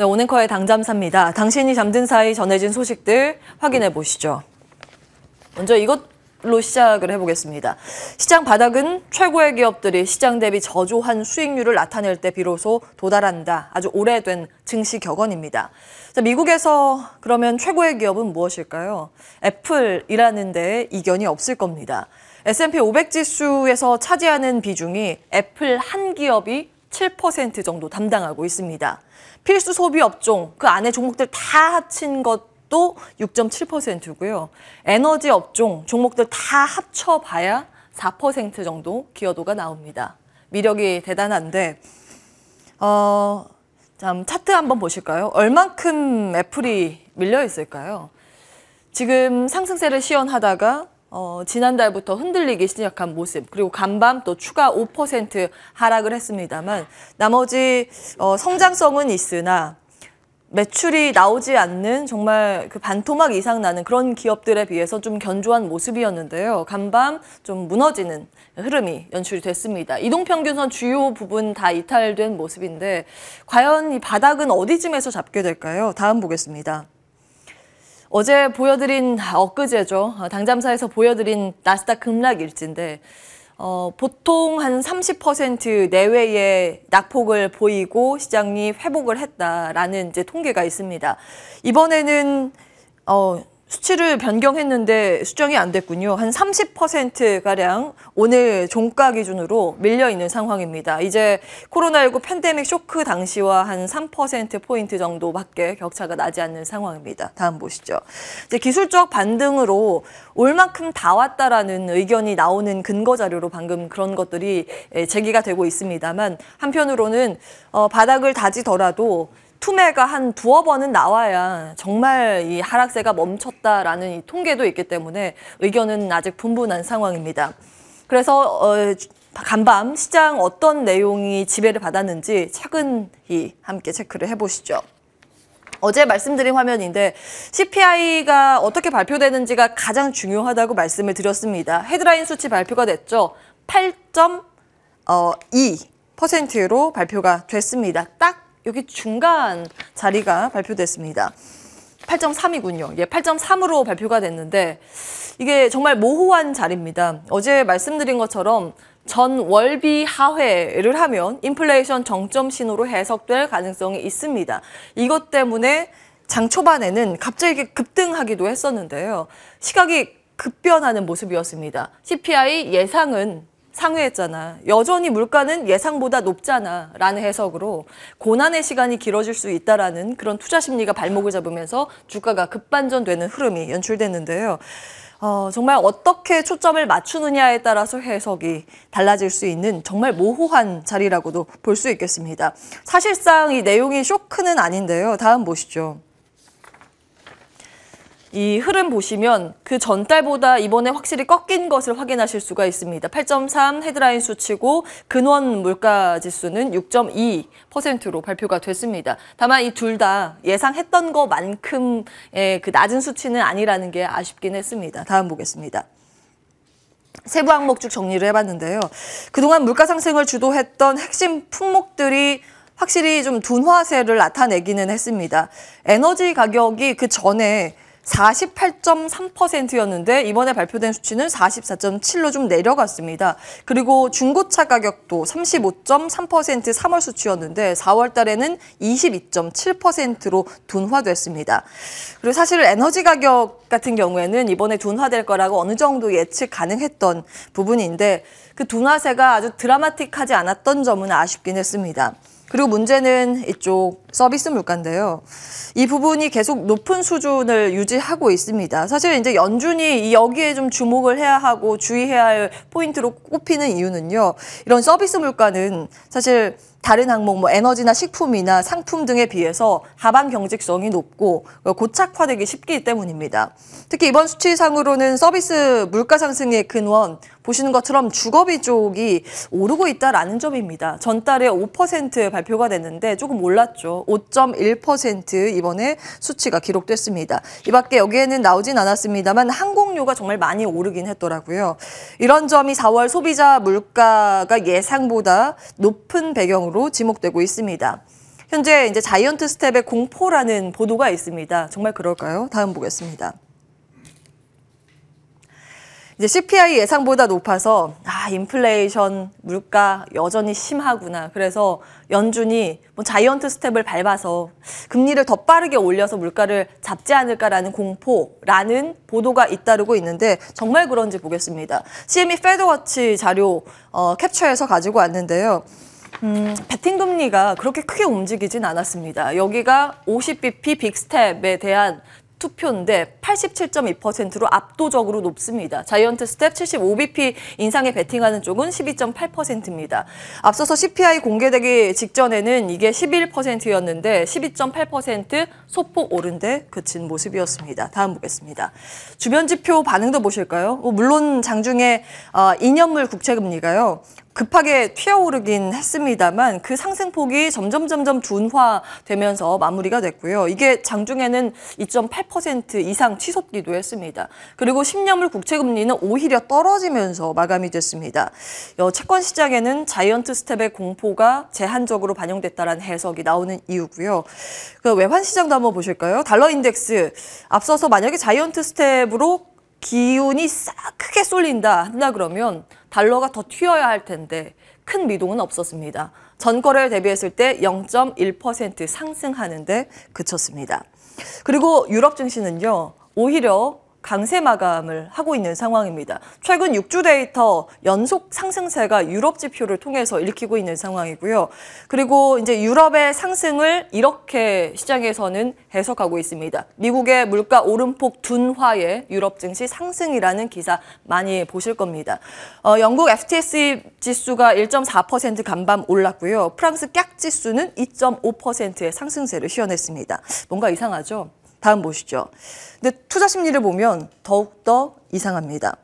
네, 오늘커의 당잠사입니다. 당신이 잠든 사이 전해진 소식들 확인해 보시죠. 먼저 이것로 시작을 해보겠습니다. 시장 바닥은 최고의 기업들이 시장 대비 저조한 수익률을 나타낼 때 비로소 도달한다. 아주 오래된 증시 격언입니다. 자, 미국에서 그러면 최고의 기업은 무엇일까요? 애플이라는 데 이견이 없을 겁니다. S&P 500 지수에서 차지하는 비중이 애플 한 기업이 7% 정도 담당하고 있습니다. 필수 소비 업종 그 안에 종목들 다 합친 것도 6.7%고요. 에너지 업종 종목들 다 합쳐봐야 4% 정도 기여도가 나옵니다. 미력이 대단한데 어, 참 차트 한번 보실까요? 얼만큼 애플이 밀려 있을까요? 지금 상승세를 시연하다가 어, 지난달부터 흔들리기 시작한 모습 그리고 간밤 또 추가 5% 하락을 했습니다만 나머지 어, 성장성은 있으나 매출이 나오지 않는 정말 그 반토막 이상 나는 그런 기업들에 비해서 좀 견조한 모습이었는데요. 간밤 좀 무너지는 흐름이 연출이 됐습니다. 이동평균선 주요 부분 다 이탈된 모습인데 과연 이 바닥은 어디쯤에서 잡게 될까요? 다음 보겠습니다. 어제 보여드린 엊그제죠. 어, 당잠사에서 보여드린 나스닥 급락 일진데 어, 보통 한 30% 내외의 낙폭을 보이고 시장이 회복을 했다라는 이제 통계가 있습니다. 이번에는 어, 수치를 변경했는데 수정이 안 됐군요. 한 30%가량 오늘 종가 기준으로 밀려 있는 상황입니다. 이제 코로나19 팬데믹 쇼크 당시와 한 3%포인트 정도밖에 격차가 나지 않는 상황입니다. 다음 보시죠. 이제 기술적 반등으로 올 만큼 다 왔다라는 의견이 나오는 근거 자료로 방금 그런 것들이 예, 제기가 되고 있습니다만 한편으로는 어, 바닥을 다지더라도 투매가 한 두어 번은 나와야 정말 이 하락세가 멈췄다라는 이 통계도 있기 때문에 의견은 아직 분분한 상황입니다. 그래서 어, 간밤 시장 어떤 내용이 지배를 받았는지 차근히 함께 체크를 해보시죠. 어제 말씀드린 화면인데 CPI가 어떻게 발표되는지가 가장 중요하다고 말씀을 드렸습니다. 헤드라인 수치 발표가 됐죠. 8.2%로 어, 발표가 됐습니다. 딱 여기 중간 자리가 발표됐습니다. 8.3이군요. 예, 8.3으로 발표가 됐는데 이게 정말 모호한 자리입니다. 어제 말씀드린 것처럼 전 월비 하회를 하면 인플레이션 정점 신호로 해석될 가능성이 있습니다. 이것 때문에 장 초반에는 갑자기 급등하기도 했었는데요. 시각이 급변하는 모습이었습니다. CPI 예상은 상회했잖아. 여전히 물가는 예상보다 높잖아. 라는 해석으로 고난의 시간이 길어질 수 있다라는 그런 투자 심리가 발목을 잡으면서 주가가 급반전되는 흐름이 연출됐는데요. 어, 정말 어떻게 초점을 맞추느냐에 따라서 해석이 달라질 수 있는 정말 모호한 자리라고도 볼 수 있겠습니다. 사실상 이 내용이 쇼크는 아닌데요. 다음 보시죠. 이 흐름 보시면 그 전달보다 이번에 확실히 꺾인 것을 확인하실 수가 있습니다. 8.3 헤드라인 수치고 근원 물가 지수는 6.2%로 발표가 됐습니다. 다만 이 둘 다 예상했던 것만큼의 그 낮은 수치는 아니라는 게 아쉽긴 했습니다. 다음 보겠습니다. 세부 항목 쭉 정리를 해봤는데요. 그동안 물가 상승을 주도했던 핵심 품목들이 확실히 좀 둔화세를 나타내기는 했습니다. 에너지 가격이 그 전에 48.3%였는데 이번에 발표된 수치는 44.7로 좀 내려갔습니다. 그리고 중고차 가격도 35.3% 3월 수치였는데 4월 달에는 22.7%로 둔화됐습니다. 그리고 사실 에너지 가격 같은 경우에는 이번에 둔화될 거라고 어느 정도 예측 가능했던 부분인데 그 둔화세가 아주 드라마틱하지 않았던 점은 아쉽긴 했습니다. 그리고 문제는 이쪽 서비스 물가인데요. 이 부분이 계속 높은 수준을 유지하고 있습니다. 사실 이제 연준이 여기에 좀 주목을 해야 하고 주의해야 할 포인트로 꼽히는 이유는요. 이런 서비스 물가는 사실 다른 항목 뭐 에너지나 식품이나 상품 등에 비해서 하반 경직성이 높고 고착화되기 쉽기 때문입니다. 특히 이번 수치상으로는 서비스 물가 상승의 근원 보시는 것처럼 주거비 쪽이 오르고 있다라는 점입니다. 전달에 5% 발표가 됐는데 조금 올랐죠. 5.1% 이번에 수치가 기록됐습니다. 이 밖에 여기에는 나오진 않았습니다만 항공료가 정말 많이 오르긴 했더라고요. 이런 점이 4월 소비자 물가가 예상보다 높은 배경 으로 대상으로 지목되고 있습니다. 현재 이제 자이언트 스텝의 공포라는 보도가 있습니다. 정말 그럴까요? 다음 보겠습니다. 이제 CPI 예상보다 높아서 아 인플레이션 물가 여전히 심하구나. 그래서 연준이 뭐 자이언트 스텝을 밟아서 금리를 더 빠르게 올려서 물가를 잡지 않을까라는 공포라는 보도가 잇따르고 있는데 정말 그런지 보겠습니다. CME 페드워치 자료 어, 캡처해서 가지고 왔는데요. 음, 배팅 금리가 그렇게 크게 움직이진 않았습니다. 여기가 50bp 빅스텝에 대한 투표인데 87.2%로 압도적으로 높습니다. 자이언트 스텝 75bp 인상에 베팅하는 쪽은 12.8%입니다. 앞서서 CPI 공개되기 직전에는 이게 11%였는데 12.8% 소폭 오른데 그친 모습이었습니다. 다음 보겠습니다. 주변 지표 반응도 보실까요? 뭐 물론 장중에 2년물 어, 국채 금리가요. 급하게 튀어오르긴 했습니다만 그 상승폭이 점점 점점 둔화되면서 마무리가 됐고요. 이게 장중에는 2.8% 이상 치솟기도 했습니다. 그리고 10년물 국채금리는 오히려 떨어지면서 마감이 됐습니다. 어, 채권 시장에는 자이언트 스텝의 공포가 제한적으로 반영됐다는 해석이 나오는 이유고요. 그 외환 시장도 한번 보실까요? 달러 인덱스 앞서서 만약에 자이언트 스텝으로 기운이 싹 크게 쏠린다 한다 그러면 달러가 더 튀어야 할 텐데 큰 미동은 없었습니다. 전거래를 대비했을 때 0.1% 상승하는데 그쳤습니다. 그리고 유럽 증시는요. 오히려 강세 마감을 하고 있는 상황입니다. 최근 6주 데이터 연속 상승세가 유럽 지표를 통해서 읽히고 있는 상황이고요. 그리고 이제 유럽의 상승을 이렇게 시장에서는 해석하고 있습니다. 미국의 물가 오름폭 둔화에 유럽 증시 상승이라는 기사 많이 보실 겁니다. 어, 영국 FTSE 지수가 1.4% 간밤 올랐고요. 프랑스 깍 지수는 2.5%의 상승세를 시연했습니다. 뭔가 이상하죠? 다음 보시죠. 근데 투자 심리를 보면 더욱더 이상합니다.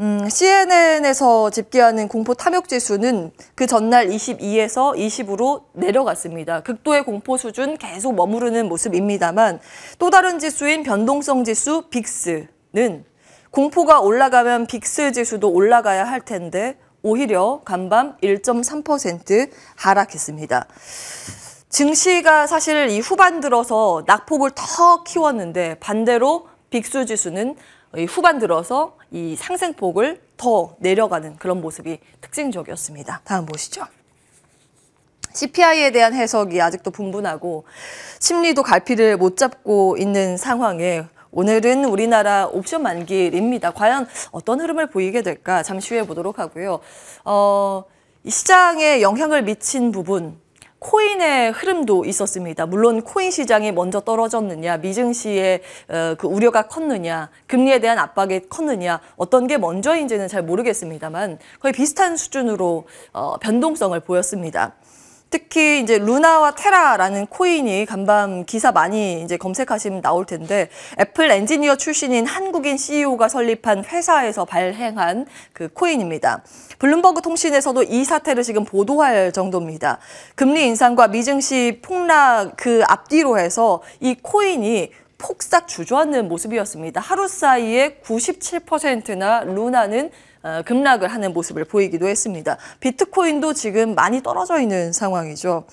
음, CNN에서 집계하는 공포 탐욕 지수는 그 전날 22에서 20으로 내려갔습니다. 극도의 공포 수준 계속 머무르는 모습입니다만 또 다른 지수인 변동성 지수 빅스는 공포가 올라가면 빅스 지수도 올라가야 할 텐데 오히려 간밤 1.3% 하락했습니다. 증시가 사실 이 후반 들어서 낙폭을 더 키웠는데 반대로 빅수 지수는 후반 들어서 이상승폭을더 내려가는 그런 모습이 특징적이었습니다. 다음 보시죠. CPI에 대한 해석이 아직도 분분하고 심리도 갈피를 못 잡고 있는 상황에 오늘은 우리나라 옵션 만기일입니다. 과연 어떤 흐름을 보이게 될까 잠시 후에 보도록 하고요. 어, 이 시장에 영향을 미친 부분 코인의 흐름도 있었습니다. 물론 코인 시장이 먼저 떨어졌느냐, 미증시의 어, 그 우려가 컸느냐, 금리에 대한 압박이 컸느냐, 어떤 게 먼저인지는 잘 모르겠습니다만 거의 비슷한 수준으로 어, 변동성을 보였습니다. 특히 이제 루나와 테라라는 코인이 간밤 기사 많이 이제 검색하시면 나올 텐데 애플 엔지니어 출신인 한국인 CEO가 설립한 회사에서 발행한 그 코인입니다. 블룸버그 통신에서도 이 사태를 지금 보도할 정도입니다. 금리 인상과 미증시 폭락 그 앞뒤로 해서 이 코인이 폭삭 주저앉는 모습이었습니다. 하루 사이에 97%나 루나는 어, 급락을 하는 모습을 보이기도 했습니다. 비트코인도 지금 많이 떨어져 있는 상황이죠.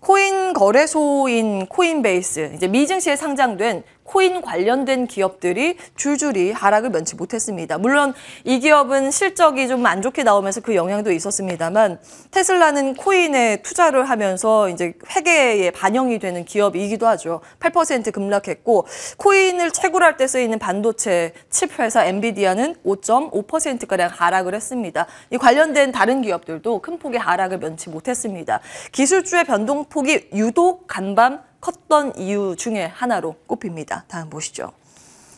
코인 거래소인 코인베이스, 이제 미증시에 상장된 코인 관련된 기업들이 줄줄이 하락을 면치 못했습니다. 물론 이 기업은 실적이 좀 안 좋게 나오면서 그 영향도 있었습니다만 테슬라는 코인에 투자를 하면서 이제 회계에 반영이 되는 기업이기도 하죠. 8% 급락했고 코인을 채굴할 때 쓰이는 반도체 칩 회사 엔비디아는 5.5%가량 하락을 했습니다. 이 관련된 다른 기업들도 큰 폭의 하락을 면치 못했습니다. 기술주의 변동폭이 유독 간밤 컸던 이유 중에 하나로 꼽힙니다. 다음 보시죠.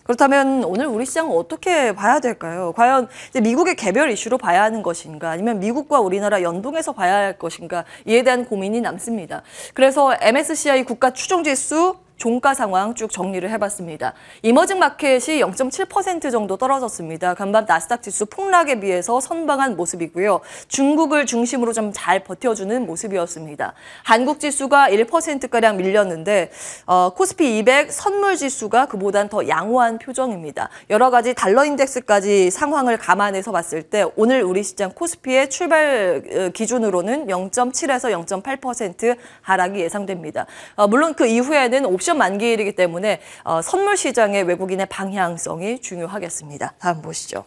그렇다면 오늘 우리 시장 어떻게 봐야 될까요? 과연 미국의 개별 이슈로 봐야 하는 것인가 아니면 미국과 우리나라 연동해서 봐야 할 것인가 이에 대한 고민이 남습니다. 그래서 MSCI 국가 추종지수 종가 상황 쭉 정리를 해봤습니다. 이머징 마켓이 0.7% 정도 떨어졌습니다. 간밤 나스닥 지수 폭락에 비해서 선방한 모습이고요. 중국을 중심으로 좀 잘 버텨주는 모습이었습니다. 한국 지수가 1%가량 밀렸는데 어, 코스피 200 선물 지수가 그보단 더 양호한 표정입니다. 여러 가지 달러 인덱스까지 상황을 감안해서 봤을 때 오늘 우리 시장 코스피의 출발 어, 기준으로는 0.7에서 0.8% 하락이 예상됩니다. 어, 물론 그 이후에는 옵션 1 0 만기일이기 때문에 어, 선물 시장의 외국인의 방향성이 중요하겠습니다. 다음 보시죠.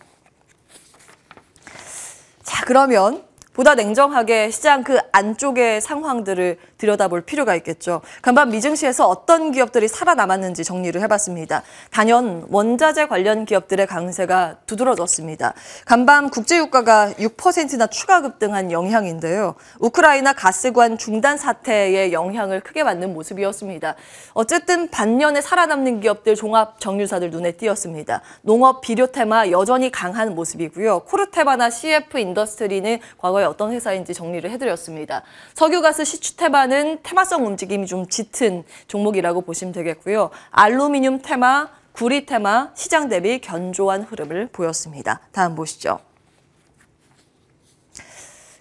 자, 그러면 보다 냉정하게 시장 그 안쪽의 상황들을 들여다볼 필요가 있겠죠. 간밤 미증시에서 어떤 기업들이 살아남았는지 정리를 해봤습니다. 단연 원자재 관련 기업들의 강세가 두드러졌습니다. 간밤 국제유가가 6%나 추가 급등한 영향인데요. 우크라이나 가스관 중단 사태의 영향을 크게 받는 모습이었습니다. 어쨌든 반년에 살아남는 기업들 종합 정유사들 눈에 띄었습니다. 농업 비료 테마 여전히 강한 모습이고요. 코르테바나 CF 인더스트리는 과거에 어떤 회사인지 정리를 해드렸습니다. 석유가스 시추테바 테마는 테마성 움직임이 좀 짙은 종목이라고 보시면 되겠고요. 알루미늄 테마, 구리 테마, 시장 대비 견조한 흐름을 보였습니다. 다음 보시죠.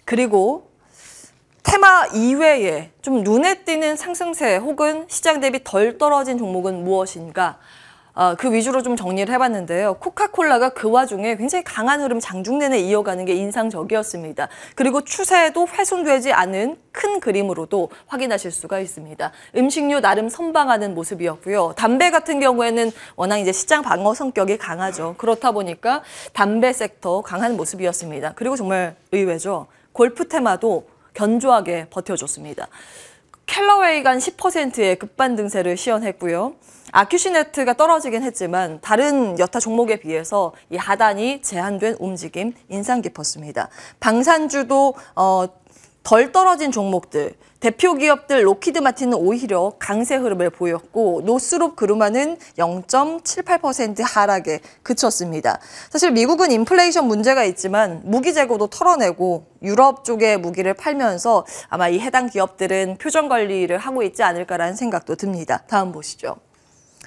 그리고 테마 이외에 좀 눈에 띄는 상승세 혹은 시장 대비 덜 떨어진 종목은 무엇인가? 어, 그 위주로 좀 정리를 해봤는데요. 코카콜라가 그 와중에 굉장히 강한 흐름 장중 내내 이어가는 게 인상적이었습니다. 그리고 추세에도 훼손되지 않은 큰 그림으로도 확인하실 수가 있습니다. 음식료 나름 선방하는 모습이었고요. 담배 같은 경우에는 워낙 이제 시장 방어 성격이 강하죠. 그렇다 보니까 담배 섹터 강한 모습이었습니다. 그리고 정말 의외죠. 골프 테마도 견조하게 버텨줬습니다. 캘러웨이간 10%의 급반등세를 시연했고요. 아큐시네트가 떨어지긴 했지만 다른 여타 종목에 비해서 이 하단이 제한된 움직임 인상 깊었습니다. 방산주도 어, 덜 떨어진 종목들 대표 기업들 로키드 마틴은 오히려 강세 흐름을 보였고 노스롭 그루마는 0.78% 하락에 그쳤습니다. 사실 미국은 인플레이션 문제가 있지만 무기 재고도 털어내고 유럽 쪽에 무기를 팔면서 아마 이 해당 기업들은 표정 관리를 하고 있지 않을까라는 생각도 듭니다. 다음 보시죠.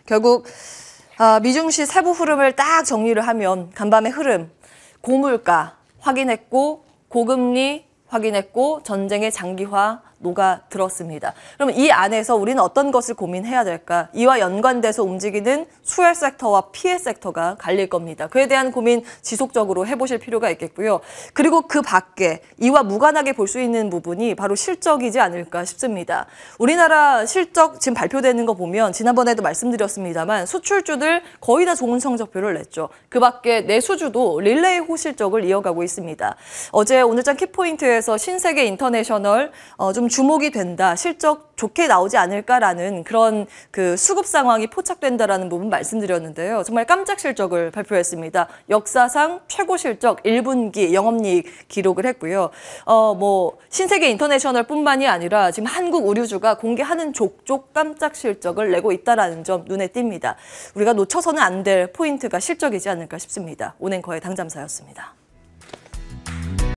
결국 아, 미중시 세부 흐름을 딱 정리를 하면 간밤의 흐름 고물가 확인했고 고금리 확인했고 전쟁의 장기화, 녹아 들었습니다. 그럼 이 안에서 우리는 어떤 것을 고민해야 될까? 이와 연관돼서 움직이는 수혈 섹터와 피해 섹터가 갈릴 겁니다. 그에 대한 고민 지속적으로 해보실 필요가 있겠고요. 그리고 그 밖에 이와 무관하게 볼 수 있는 부분이 바로 실적이지 않을까 싶습니다. 우리나라 실적 지금 발표되는 거 보면 지난번에도 말씀드렸습니다만 수출주들 거의 다 좋은 성적표를 냈죠. 그 밖에 내수주도 릴레이 호실적을 이어가고 있습니다. 어제 오늘장 키포인트에서 신세계 인터내셔널 어, 좀 주목이 된다, 실적 좋게 나오지 않을까라는 그런 그 수급 상황이 포착된다라는 부분 말씀드렸는데요. 정말 깜짝 실적을 발표했습니다. 역사상 최고 실적 1분기 영업이익 기록을 했고요. 어, 뭐 신세계 인터내셔널뿐만이 아니라 지금 한국 의류주가 공개하는 족족 깜짝 실적을 내고 있다라는 점 눈에 띕니다. 우리가 놓쳐서는 안 될 포인트가 실적이지 않을까 싶습니다. 오늘 거의 당잠사였습니다.